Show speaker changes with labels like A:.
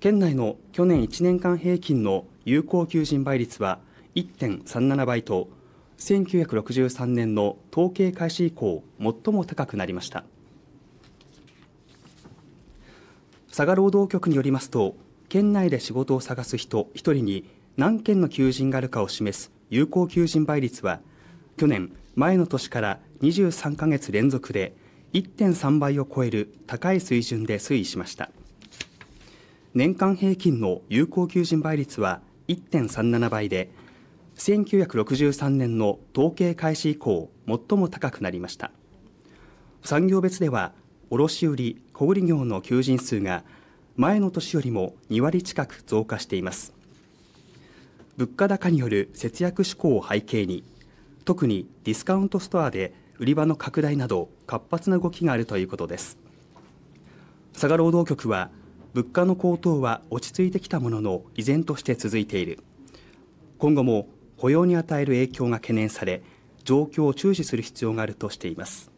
A: 県内の去年1年間平均の有効求人倍率は1.37倍と1963年の統計開始以降最も高くなりました佐賀労働局によりますと県内で仕事を探す人1人に何件の求人があるかを示す有効求人倍率は去年前の年から23か月連続で1.3倍を超える高い水準で推移しました。年間平均の有効求人倍率は1.37倍で1963年の統計開始以降最も高くなりました産業別では卸売小売業の求人数が前の年よりも2割近く増加しています物価高による節約志向を背景に特にディスカウントストアで売り場の拡大など活発な動きがあるということです佐賀労働局は物価の高騰は落ち着いてきたものの依然として続いている今後も雇用に与える影響が懸念され状況を注視する必要があるとしています。